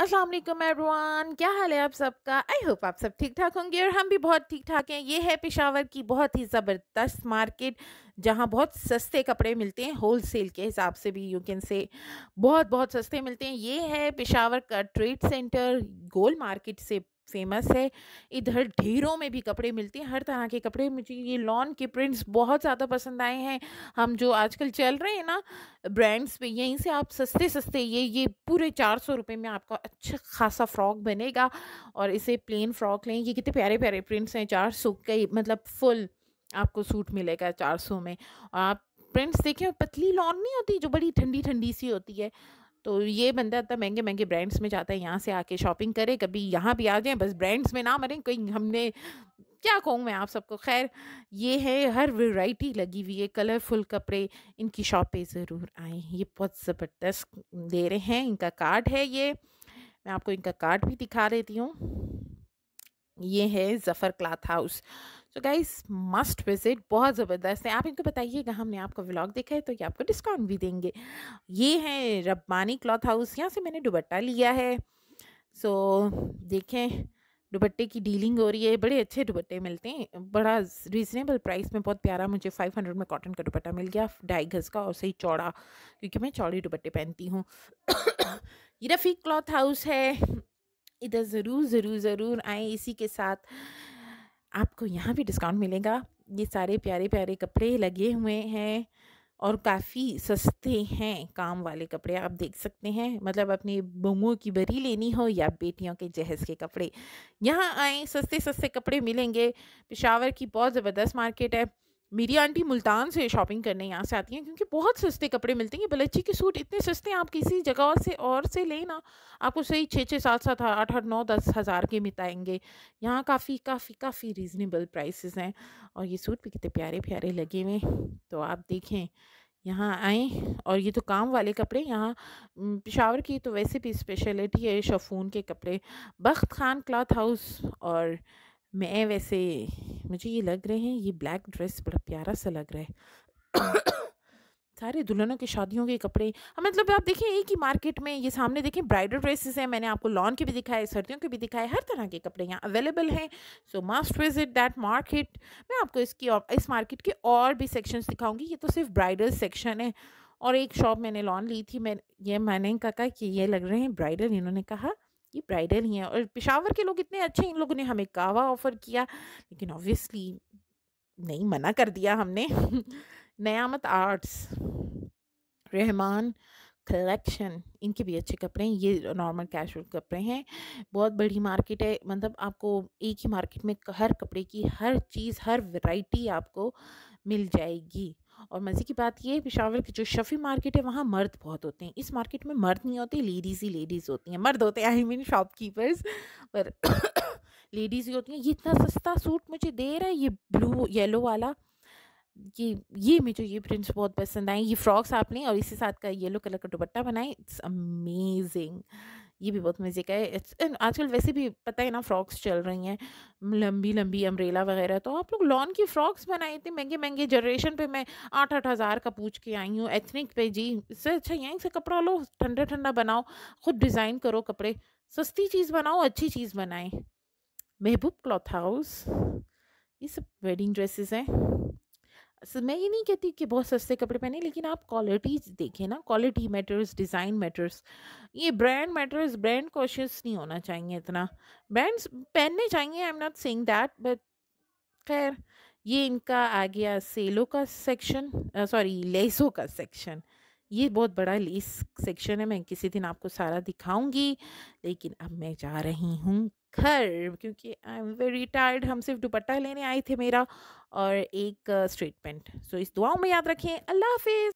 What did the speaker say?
Aslam everyone क्या हाल है आप सबका आई होप आप सब ठीक ठाक होंगे और हम भी बहुत ठीक ठाक हैं ये है पेशावर की बहुत ही ज़बरदस्त मार्केट जहाँ बहुत सस्ते कपड़े मिलते हैं होल सेल के हिसाब से भी यू कैन से बहुत बहुत सस्ते मिलते हैं ये है पेशावर का ट्रेड सेंटर गोल मार्केट से फेमस है इधर ढेरों में भी कपड़े मिलते हैं हर तरह के कपड़े मुझे ये लॉन के प्रिंट्स बहुत ज़्यादा पसंद आए हैं हम जो आजकल चल रहे हैं ना ब्रांड्स पे यहीं से आप सस्ते सस्ते ये ये पूरे चार सौ रुपये में आपका अच्छा खासा फ्रॉक बनेगा और इसे प्लेन फ्रॉक लें ये कितने प्यारे प्यारे प्रिंट्स हैं चार सौ कई मतलब फुल आपको सूट मिलेगा चार सौ में और आप प्रिंट्स देखें पतली लॉन नहीं होती जो बड़ी ठंडी ठंडी सी होती है तो ये बंदा इतना महंगे महंगे ब्रांड्स में जाता है यहाँ से आके शॉपिंग करे कभी यहाँ भी आ जाए बस ब्रांड्स में ना मरें कहीं हमने क्या कहूँ मैं आप सबको खैर ये है हर वैरायटी लगी हुई है कलरफुल कपड़े इनकी शॉप पे ज़रूर आएँ ये बहुत ज़बरदस्त दे रहे हैं इनका कार्ड है ये मैं आपको इनका कार्ड भी दिखा देती हूँ ये है ज़फ़र क्लाथ हाउस तो गाइस मस्ट विजिट बहुत ज़बरदस्त है आप इनको बताइएगा हमने आपका व्लॉग देखा है तो ये आपको डिस्काउंट भी देंगे ये है रब्बानी क्लॉथ हाउस यहाँ से मैंने दुबट्टा लिया है सो देखें दुबट्टे की डीलिंग हो रही है बड़े अच्छे दुबट्टे मिलते हैं बड़ा रीज़नेबल प्राइस में बहुत प्यारा मुझे 500 में कॉटन का दुबट्टा मिल गया ढाई गज़ का और सही चौड़ा क्योंकि मैं चौड़ी दुबट्टे पहनती हूँ ये रफ़ी क्लॉथ हाउस है इधर ज़रूर ज़रूर ज़रूर आए इसी के साथ आपको यहाँ भी डिस्काउंट मिलेगा ये सारे प्यारे प्यारे कपड़े लगे हुए हैं और काफ़ी सस्ते हैं काम वाले कपड़े आप देख सकते हैं मतलब अपने बमुओं की बरी लेनी हो या बेटियों के जहेज़ के कपड़े यहाँ आए सस्ते सस्ते कपड़े मिलेंगे पिशावर की बहुत ज़बरदस्त मार्केट है मेरी आंटी मुल्तान से शॉपिंग करने यहाँ से आती हैं क्योंकि बहुत सस्ते कपड़े मिलते हैं बलच्ची के सूट इतने सस्ते हैं आप किसी जगह और से और से लें ना आपको सही छः छः सात सात आठ आठ नौ दस हज़ार के मिताएंगे यहाँ काफ़ी काफ़ी काफ़ी रीज़नेबल प्राइसेस हैं और ये सूट भी कितने प्यारे प्यारे लगे हुए तो आप देखें यहाँ आएँ और ये तो काम वाले कपड़े यहाँ पिशावर की तो वैसे भी स्पेशलिटी है शफून के कपड़े बख्त खान क्लाथ हाउस और मैं वैसे मुझे ये लग रहे हैं ये ब्लैक ड्रेस बड़ा प्यारा सा लग रहा है सारे दुल्हनों की शादियों के कपड़े हाँ मतलब आप देखें एक ही मार्केट में ये सामने देखें ब्राइडल ड्रेसेस हैं मैंने आपको लॉन के भी दिखाए सर्दियों के भी दिखाए हर तरह के कपड़े यहाँ अवेलेबल हैं so must visit that market मैं आपको इसकी और, इस मार्केट के और भी सेक्शंस दिखाऊंगी ये तो सिर्फ ब्राइडल सेक्शन है और एक शॉप मैंने लॉन ली थी मैं ये मैंने कहा कि ये लग रहे हैं ब्राइडल इन्होंने कहा की ब्राइडल ही हैं और पिशावर के लोग इतने अच्छे इन लोगों ने हमें कावा ऑफ़र किया लेकिन ऑब्वियसली नहीं मना कर दिया हमने नयामत आर्ट्स रहमान कलेक्शन इनके भी अच्छे कपड़े हैं ये नॉर्मल कैजुअल कपड़े हैं बहुत बड़ी मार्केट है मतलब आपको एक ही मार्केट में हर कपड़े की हर चीज़ हर वैरायटी आपको मिल जाएगी और मज़े की बात यह है पिशावर की जो शफ़ी मार्केट है वहाँ मर्द बहुत होते हैं इस मार्केट में मर्द नहीं होते लेडीज़ ही लेडीज़ होती हैं मर्द होते हैं आई मीन शॉपकीपर्स पर लेडीज़ ही होती हैं ये इतना सस्ता सूट मुझे दे रहा है ये ब्लू येलो वाला ये ये मुझे ये प्रिंट्स बहुत पसंद आए ये फ्रॉक्स आप लें और इसी साथ का येलो कलर का दुपट्टा बनाए इट्स अमेजिंग ये भी बहुत मज़े का है इट्स आजकल वैसे भी पता है ना फ्रॉक्स चल रही हैं लंबी लंबी अम्ब्रेला वगैरह तो आप लोग लॉन की फ्रॉक्स बनाए इतने महंगे महंगे जनरेशन पे मैं आठ आठ हज़ार का पूछ के आई हूँ एथनिक पे जी इससे अच्छा यहीं से कपड़ा लो ठंडा ठंडा बनाओ खुद डिज़ाइन करो कपड़े सस्ती चीज़ बनाओ अच्छी चीज़ बनाएँ महबूब क्लॉथ हाउस ये सब वेडिंग ड्रेसेस हैं मैं ये नहीं कहती कि बहुत सस्ते कपड़े पहने लेकिन आप क्वालिटीज देखें ना क्वालिटी मैटर्स डिज़ाइन मैटर्स ये ब्रांड मैटर्स ब्रांड कॉशियस नहीं होना चाहिए इतना ब्रांड्स पहनने चाहिए I am not saying that but खैर ये इनका आ गया सेलों का सेक्शन सॉरी लेसों का सेक्शन ये बहुत बड़ा लेस सेक्शन है मैं किसी दिन आपको सारा दिखाऊंगी लेकिन अब मैं जा रही हूँ घर क्योंकि आई एम वेरी टायर्ड हम सिर्फ दुपट्टा लेने आए थे मेरा और एक पेंट सो इस दुआओं में याद रखें अल्लाह हाफिज